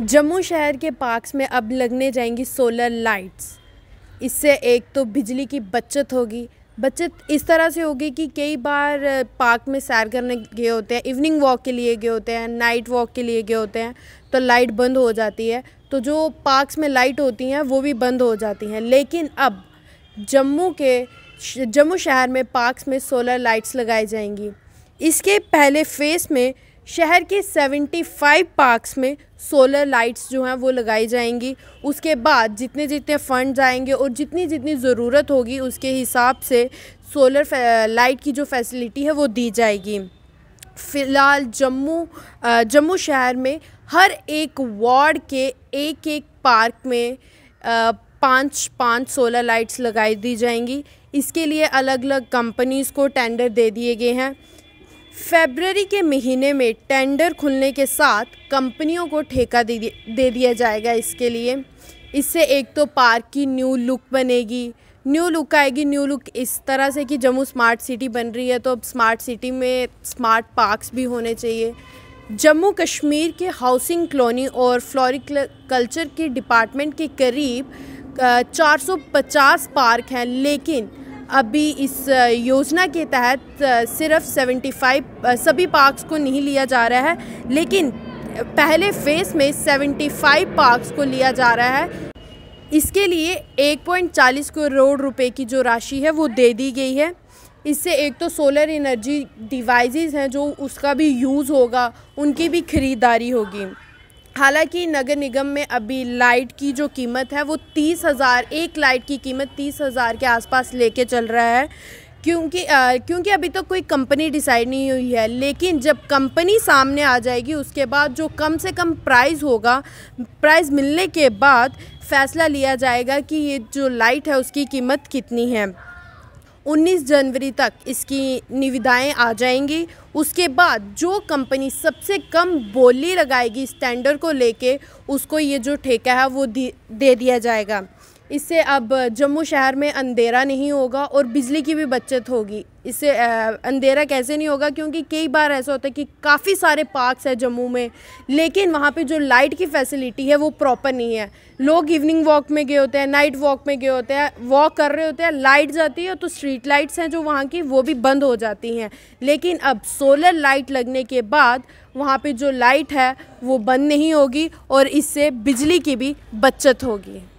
जम्मू शहर के पार्क्स में अब लगने जाएंगी सोलर लाइट्स इससे एक तो बिजली की बचत होगी बचत इस तरह से होगी कि कई बार पार्क में सैर करने गए होते हैं इवनिंग वॉक के लिए गए होते हैं नाइट वॉक के लिए गए होते हैं तो लाइट बंद हो जाती है तो जो पार्क्स में लाइट होती हैं वो भी बंद हो जाती हैं लेकिन अब जम्मू के जम्मू शहर में पार्क्स में सोलर लाइट्स लगाई जाएंगी इसके पहले फेस में शहर के 75 पार्क्स में सोलर लाइट्स जो हैं वो लगाई जाएंगी उसके बाद जितने जितने फ़ंड आएंगे और जितनी जितनी ज़रूरत होगी उसके हिसाब से सोलर लाइट की जो फैसिलिटी है वो दी जाएगी फ़िलहाल जम्मू जम्मू शहर में हर एक वार्ड के एक एक पार्क में पाँच पाँच सोलर लाइट्स लगाई दी जाएंगी इसके लिए अलग अलग कंपनीज़ को टेंडर दे दिए गए हैं फेबररी के महीने में टेंडर खुलने के साथ कंपनियों को ठेका दे दे दिया जाएगा इसके लिए इससे एक तो पार्क की न्यू लुक बनेगी न्यू लुक आएगी न्यू लुक इस तरह से कि जम्मू स्मार्ट सिटी बन रही है तो अब स्मार्ट सिटी में स्मार्ट पार्क्स भी होने चाहिए जम्मू कश्मीर के हाउसिंग कॉलोनी और फ्लोरिकल्चर के डिपार्टमेंट के करीब 450 पार्क हैं लेकिन अभी इस योजना के तहत सिर्फ 75 सभी पार्क्स को नहीं लिया जा रहा है लेकिन पहले फेज़ में 75 पार्क्स को लिया जा रहा है इसके लिए 1.40 करोड़ रुपए की जो राशि है वो दे दी गई है इससे एक तो सोलर एनर्जी डिवाइसेस हैं जो उसका भी यूज़ होगा उनकी भी खरीदारी होगी हालांकि नगर निगम में अभी लाइट की जो कीमत है वो तीस हज़ार एक लाइट की कीमत तीस हज़ार के आसपास लेके चल रहा है क्योंकि आ, क्योंकि अभी तक तो कोई कंपनी डिसाइड नहीं हुई है लेकिन जब कंपनी सामने आ जाएगी उसके बाद जो कम से कम प्राइस होगा प्राइस मिलने के बाद फ़ैसला लिया जाएगा कि ये जो लाइट है उसकी कीमत कितनी है 19 जनवरी तक इसकी निविदाएं आ जाएंगी उसके बाद जो कंपनी सबसे कम बोली लगाएगी स्टैंडर्ड को लेके उसको ये जो ठेका है वो दे दिया जाएगा इससे अब जम्मू शहर में अंधेरा नहीं होगा और बिजली की भी बचत होगी इससे अंधेरा कैसे नहीं होगा क्योंकि कई बार ऐसा होता है कि काफ़ी सारे पार्क्स हैं जम्मू में लेकिन वहाँ पे जो लाइट की फैसिलिटी है वो प्रॉपर नहीं है लोग इवनिंग वॉक में गए होते हैं नाइट वॉक में गए होते हैं वॉक कर रहे होते हैं लाइट जाती है तो स्ट्रीट लाइट्स हैं जो वहाँ की वो भी बंद हो जाती हैं लेकिन अब सोलर लाइट लगने के बाद वहाँ पर जो लाइट है वो बंद नहीं होगी और इससे बिजली की भी बचत होगी